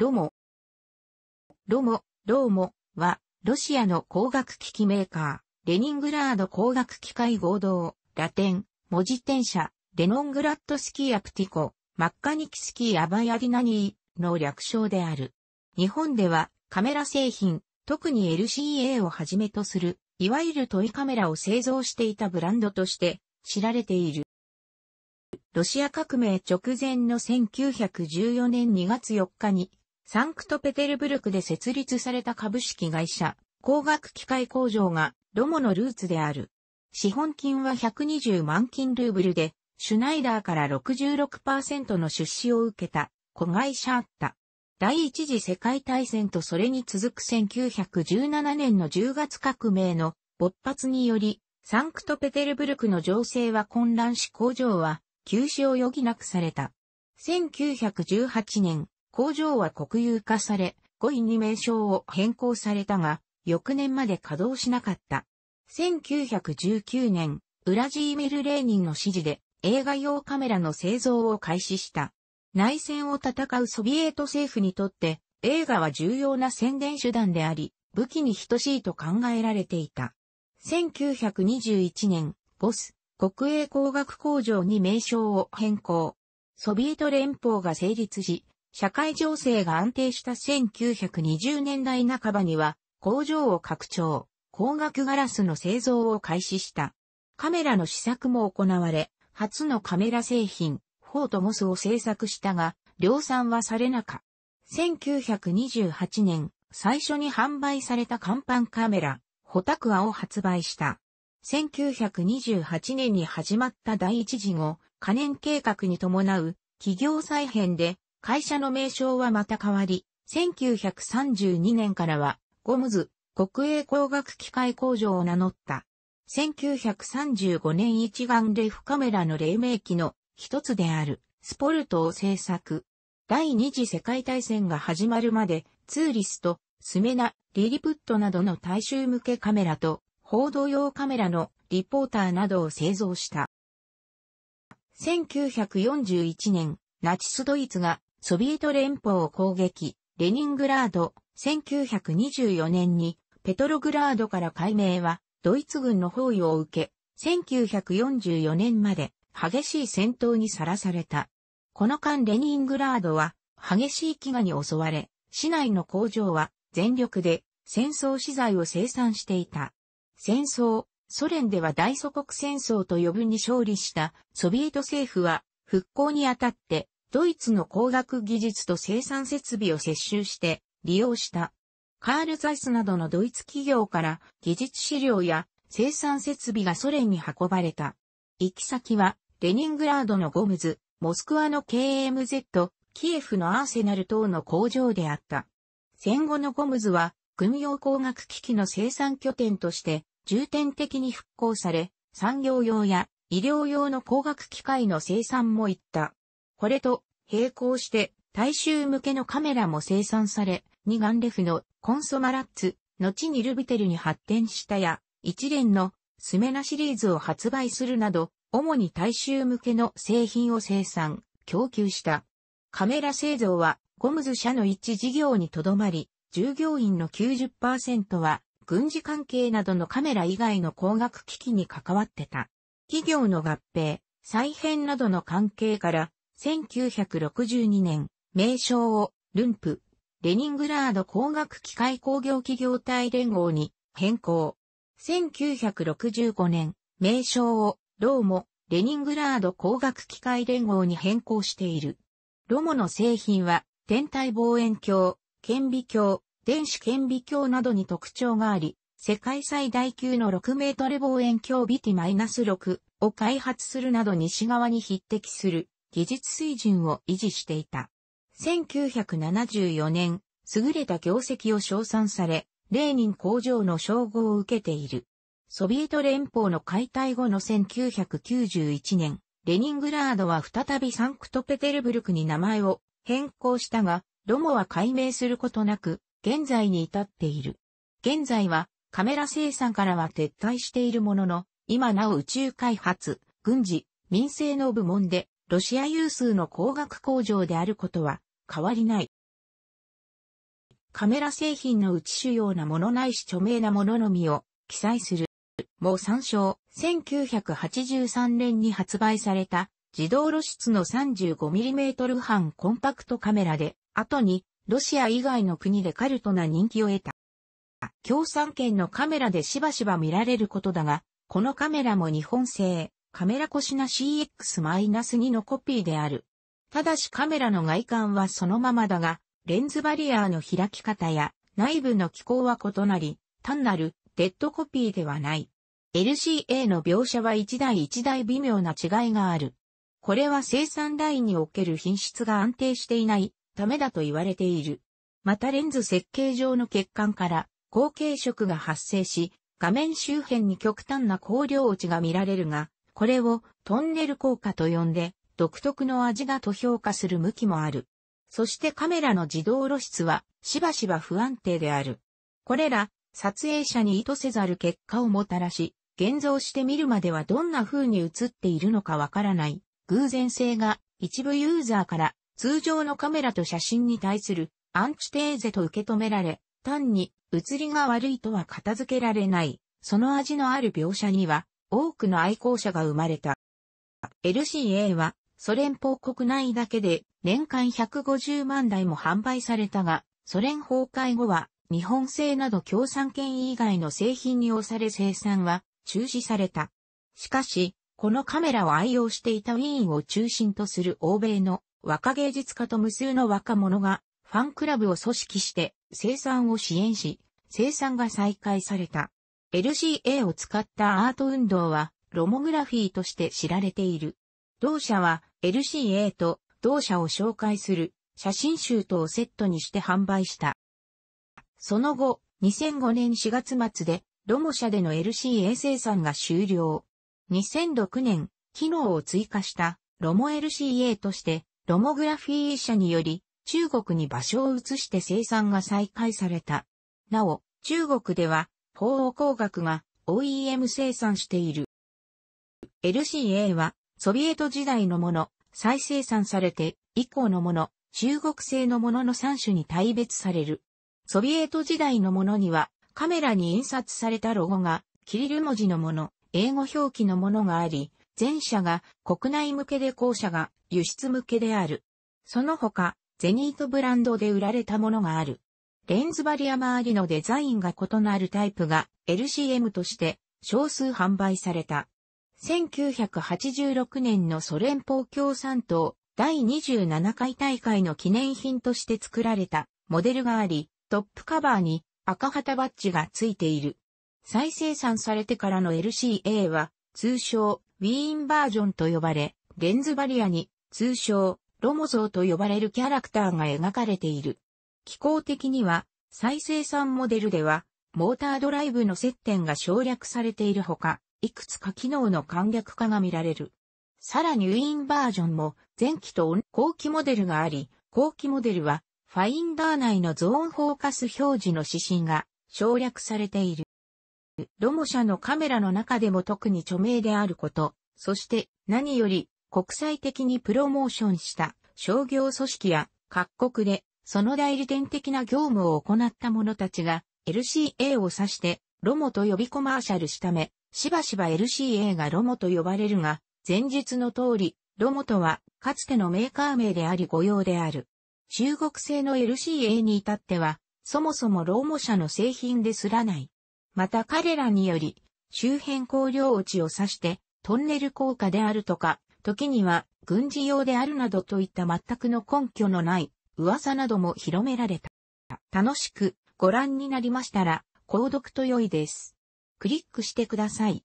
ロモ。ロモ、ローモは、ロシアの工学機器メーカー、レニングラード工学機械合同、ラテン、文字転写、レノングラットスキーアプティコ、マッカニキスキーアバヤィナニーの略称である。日本ではカメラ製品、特に LCA をはじめとする、いわゆるトイカメラを製造していたブランドとして知られている。ロシア革命直前の1914年2月4日にサンクトペテルブルクで設立された株式会社、工学機械工場がロモのルーツである。資本金は120万金ルーブルで、シュナイダーから66%の出資を受けた子会社あった。第一次世界大戦とそれに続く1917年の10月革命の勃発により、サンクトペテルブルクの情勢は混乱し工場は休止を余儀なくされた。1918年、工場は国有化され、5位に名称を変更されたが、翌年まで稼働しなかった。1919年、ウラジーミル・レーニンの指示で映画用カメラの製造を開始した。内戦を戦うソビエト政府にとって映画は重要な宣伝手段であり、武器に等しいと考えられていた。1921年、ボス、国営工学工場に名称を変更。ソビエト連邦が成立し、社会情勢が安定した1920年代半ばには、工場を拡張、光学ガラスの製造を開始した。カメラの試作も行われ、初のカメラ製品、フォートモスを製作したが、量産はされなか。1928年、最初に販売された看板カメラ、ホタクアを発売した。1928年に始まった第一次後、可燃計画に伴う企業再編で会社の名称はまた変わり、1932年からは、ゴムズ、国営工学機械工場を名乗った。1935年一眼レフカメラの黎明期の一つである、スポルトを製作。第二次世界大戦が始まるまで、ツーリスト、スメナ、リリプットなどの大衆向けカメラと、報道用カメラのリポーターなどを製造した。1941年、ナチスドイツがソビエト連邦を攻撃、レニングラード、1924年に、ペトログラードから解明は、ドイツ軍の包囲を受け、1944年まで激しい戦闘にさらされた。この間レニングラードは、激しい飢餓に襲われ、市内の工場は全力で戦争資材を生産していた。戦争、ソ連では大祖国戦争と呼ぶに勝利したソビエト政府は復興にあたってドイツの工学技術と生産設備を接収して利用した。カール・ザイスなどのドイツ企業から技術資料や生産設備がソ連に運ばれた。行き先は、レニングラードのゴムズ、モスクワの KMZ、キエフのアーセナル等の工場であった。戦後のゴムズは、軍用工学機器の生産拠点として、重点的に復興され、産業用や医療用の工学機械の生産もいった。これと並行して大衆向けのカメラも生産され、二眼レフのコンソマラッツ、後にルビテルに発展したや、一連のスメナシリーズを発売するなど、主に大衆向けの製品を生産、供給した。カメラ製造はゴムズ社の一事業にとどまり、従業員の90%は軍事関係などのカメラ以外の光学機器に関わってた。企業の合併、再編などの関係から1962年、名称を、ルンプ、レニングラード工学機械工業企業体連合に変更。1965年、名称を、ローモ、レニングラード工学機械連合に変更している。ロモの製品は、天体望遠鏡、顕微鏡、電子顕微鏡などに特徴があり、世界最大級の6メートル望遠鏡ビティマイナス -6 を開発するなど西側に匹敵する技術水準を維持していた。1974年、優れた業績を称賛され、レーニン工場の称号を受けている。ソビエト連邦の解体後の1991年、レニングラードは再びサンクトペテルブルクに名前を変更したが、ロモは解明することなく、現在に至っている。現在はカメラ生産からは撤退しているものの、今なお宇宙開発、軍事、民生の部門でロシア有数の工学工場であることは変わりない。カメラ製品のうち主要なものないし著名なもののみを記載する。もう参照、1983年に発売された自動露出の 35mm 半コンパクトカメラで、後にロシア以外の国でカルトな人気を得た。共産圏のカメラでしばしば見られることだが、このカメラも日本製、カメラコシナ CX-2 のコピーである。ただしカメラの外観はそのままだが、レンズバリアーの開き方や内部の機構は異なり、単なるデッドコピーではない。LCA の描写は一台一台微妙な違いがある。これは生産ラインにおける品質が安定していないためだと言われている。またレンズ設計上の欠陥から後継色が発生し、画面周辺に極端な光量落ちが見られるが、これをトンネル効果と呼んで、独特の味がと評価する向きもある。そしてカメラの自動露出は、しばしば不安定である。これら、撮影者に意図せざる結果をもたらし、現像してみるまではどんな風に映っているのかわからない、偶然性が一部ユーザーから通常のカメラと写真に対するアンチテーゼと受け止められ、単に映りが悪いとは片付けられない、その味のある描写には多くの愛好者が生まれた。LCA はソ連邦国内だけで年間150万台も販売されたが、ソ連崩壊後は日本製など共産圏以外の製品に押され生産は中止された。しかし、このカメラを愛用していたウィーンを中心とする欧米の若芸術家と無数の若者がファンクラブを組織して生産を支援し、生産が再開された。LCA を使ったアート運動は、ロモグラフィーとして知られている。同社は LCA と同社を紹介する写真集とをセットにして販売した。その後、2005年4月末でロモ社での LCA 生産が終了。2006年、機能を追加したロモ LCA としてロモグラフィー社により中国に場所を移して生産が再開された。なお、中国では法王工学が OEM 生産している。LCA はソビエト時代のもの、再生産されて以降のもの、中国製のものの3種に大別される。ソビエト時代のものにはカメラに印刷されたロゴがキリル文字のもの、英語表記のものがあり、前者が国内向けで後者が輸出向けである。その他、ゼニートブランドで売られたものがある。レンズバリア周りのデザインが異なるタイプが LCM として少数販売された。1986年のソ連邦共産党第27回大会の記念品として作られたモデルがあり、トップカバーに赤旗バッジがついている。再生産されてからの LCA は通称ウィーンバージョンと呼ばれ、レンズバリアに通称ロモゾーと呼ばれるキャラクターが描かれている。機構的には、再生産モデルでは、モータードライブの接点が省略されているほか、いくつか機能の簡略化が見られる。さらにウィーンバージョンも前期と後期モデルがあり、後期モデルはファインダー内のゾーンフォーカス表示の指針が省略されている。ロモ社のカメラの中でも特に著名であること、そして何より国際的にプロモーションした商業組織や各国でその代理店的な業務を行った者たちが LCA を指してロモと呼びコマーシャルしため、しばしば LCA がロモと呼ばれるが、前述の通り、ロモとはかつてのメーカー名であり御用である。中国製の LCA に至っては、そもそもローモ社の製品ですらない。また彼らにより、周辺工業地を指して、トンネル効果であるとか、時には軍事用であるなどといった全くの根拠のない噂なども広められた。楽しくご覧になりましたら、購読と良いです。クリックしてください。